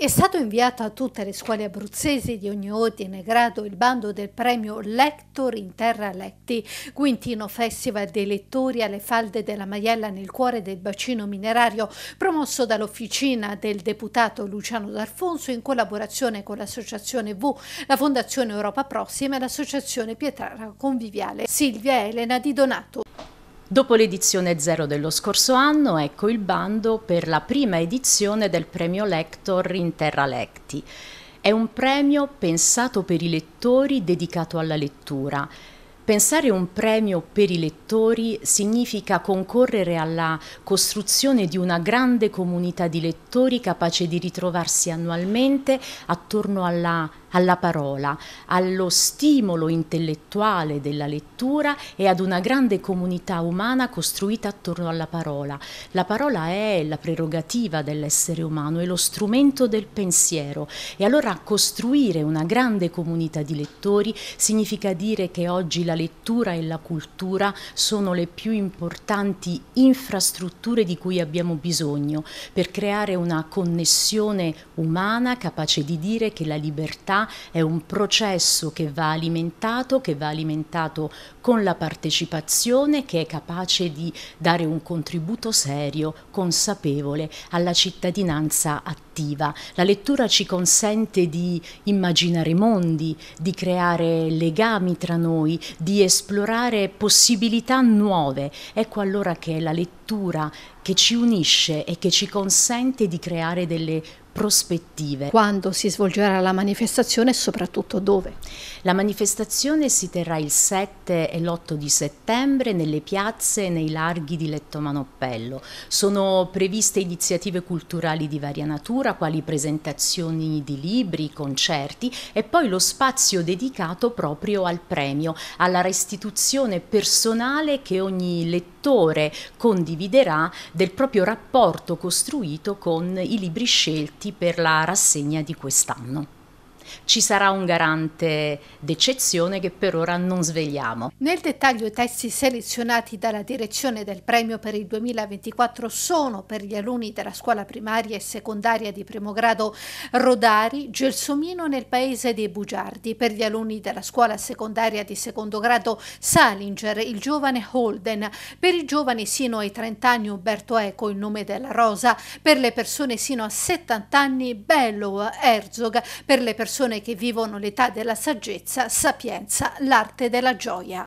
È stato inviato a tutte le scuole abruzzesi di ogni ordine e grado il bando del premio Lector in Terra Letti, Quintino Festival dei Lettori alle falde della Maiella nel cuore del bacino minerario, promosso dall'officina del deputato Luciano D'Alfonso in collaborazione con l'associazione V, la Fondazione Europa Prossima e l'associazione Pietrara Conviviale Silvia Elena Di Donato. Dopo l'edizione zero dello scorso anno, ecco il bando per la prima edizione del premio Lector in Terra Lecti. È un premio pensato per i lettori, dedicato alla lettura. Pensare un premio per i lettori significa concorrere alla costruzione di una grande comunità di lettori capace di ritrovarsi annualmente attorno alla alla parola, allo stimolo intellettuale della lettura e ad una grande comunità umana costruita attorno alla parola. La parola è la prerogativa dell'essere umano, è lo strumento del pensiero e allora costruire una grande comunità di lettori significa dire che oggi la lettura e la cultura sono le più importanti infrastrutture di cui abbiamo bisogno per creare una connessione umana capace di dire che la libertà è un processo che va alimentato, che va alimentato con la partecipazione, che è capace di dare un contributo serio, consapevole alla cittadinanza attiva. La lettura ci consente di immaginare mondi, di creare legami tra noi, di esplorare possibilità nuove. Ecco allora che la lettura cultura che ci unisce e che ci consente di creare delle prospettive. Quando si svolgerà la manifestazione e soprattutto dove? La manifestazione si terrà il 7 e l'8 di settembre nelle piazze e nei larghi di Letto Manoppello. Sono previste iniziative culturali di varia natura, quali presentazioni di libri, concerti e poi lo spazio dedicato proprio al premio, alla restituzione personale che ogni lettore condivide dividerà del proprio rapporto costruito con i libri scelti per la rassegna di quest'anno ci sarà un garante d'eccezione che per ora non svegliamo. Nel dettaglio i testi selezionati dalla direzione del premio per il 2024 sono per gli alunni della scuola primaria e secondaria di primo grado Rodari, Gelsomino nel paese dei Bugiardi, per gli alunni della scuola secondaria di secondo grado Salinger, il giovane Holden, per i giovani sino ai 30 anni Umberto Eco, il nome della rosa, per le persone sino a 70 anni Bello Herzog, per le persone persone che vivono l'età della saggezza, sapienza, l'arte della gioia.